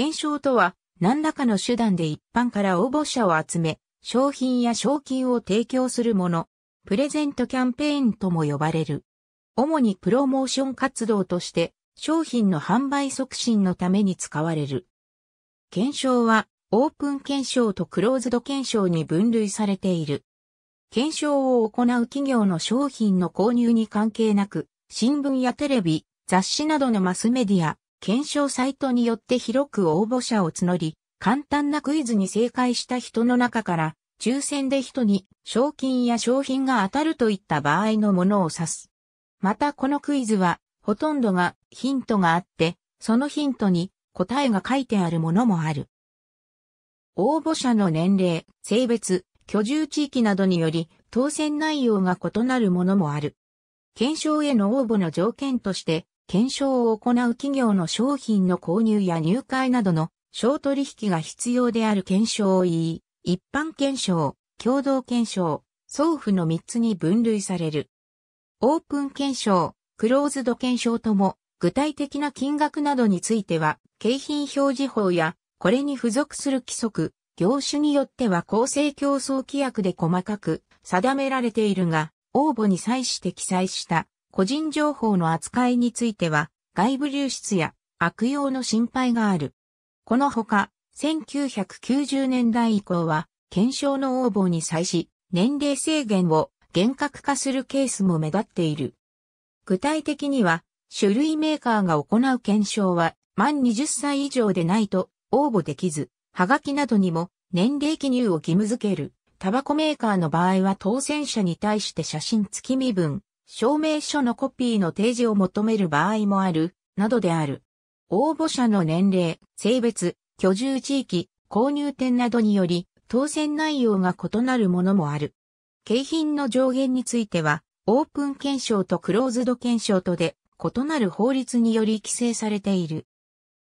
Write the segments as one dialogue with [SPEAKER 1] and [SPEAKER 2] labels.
[SPEAKER 1] 検証とは、何らかの手段で一般から応募者を集め、商品や賞金を提供するもの、プレゼントキャンペーンとも呼ばれる。主にプロモーション活動として、商品の販売促進のために使われる。検証は、オープン検証とクローズド検証に分類されている。検証を行う企業の商品の購入に関係なく、新聞やテレビ、雑誌などのマスメディア、検証サイトによって広く応募者を募り、簡単なクイズに正解した人の中から、抽選で人に賞金や商品が当たるといった場合のものを指す。またこのクイズは、ほとんどがヒントがあって、そのヒントに答えが書いてあるものもある。応募者の年齢、性別、居住地域などにより当選内容が異なるものもある。検証への応募の条件として、検証を行う企業の商品の購入や入会などの商取引が必要である検証を言い、一般検証、共同検証、送付の3つに分類される。オープン検証、クローズド検証とも、具体的な金額などについては、景品表示法や、これに付属する規則、業種によっては公正競争規約で細かく定められているが、応募に際して記載した個人情報の扱いについては、外部流出や悪用の心配がある。このほか、1990年代以降は、検証の応募に際し、年齢制限を厳格化するケースも目立っている。具体的には、種類メーカーが行う検証は、満20歳以上でないと応募できず、はがきなどにも年齢記入を義務付ける。タバコメーカーの場合は当選者に対して写真付き身分、証明書のコピーの提示を求める場合もある、などである。応募者の年齢、性別、居住地域、購入店などにより、当選内容が異なるものもある。景品の上限については、オープン検証とクローズド検証とで、異なる法律により規制されている。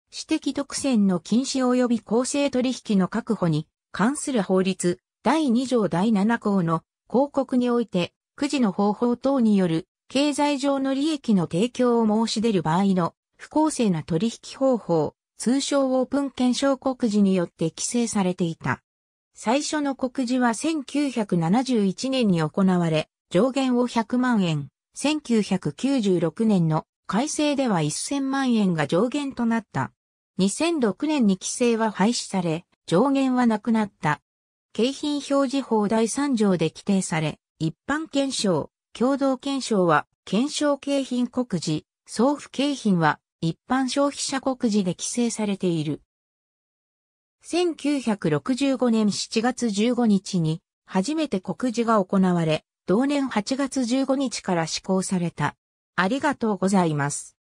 [SPEAKER 1] 私的独占の禁止及び公正取引の確保に関する法律第2条第7項の広告においてくじの方法等による経済上の利益の提供を申し出る場合の不公正な取引方法、通称オープン検証告示によって規制されていた。最初の告示は1971年に行われ、上限を100万円、1996年の改正では1000万円が上限となった。2006年に規制は廃止され、上限はなくなった。景品表示法第3条で規定され、一般検証、共同検証は、検証景品告示、送付景品は、一般消費者告示で規制されている。1965年7月15日に、初めて告示が行われ、同年8月15日から施行された。ありがとうございます。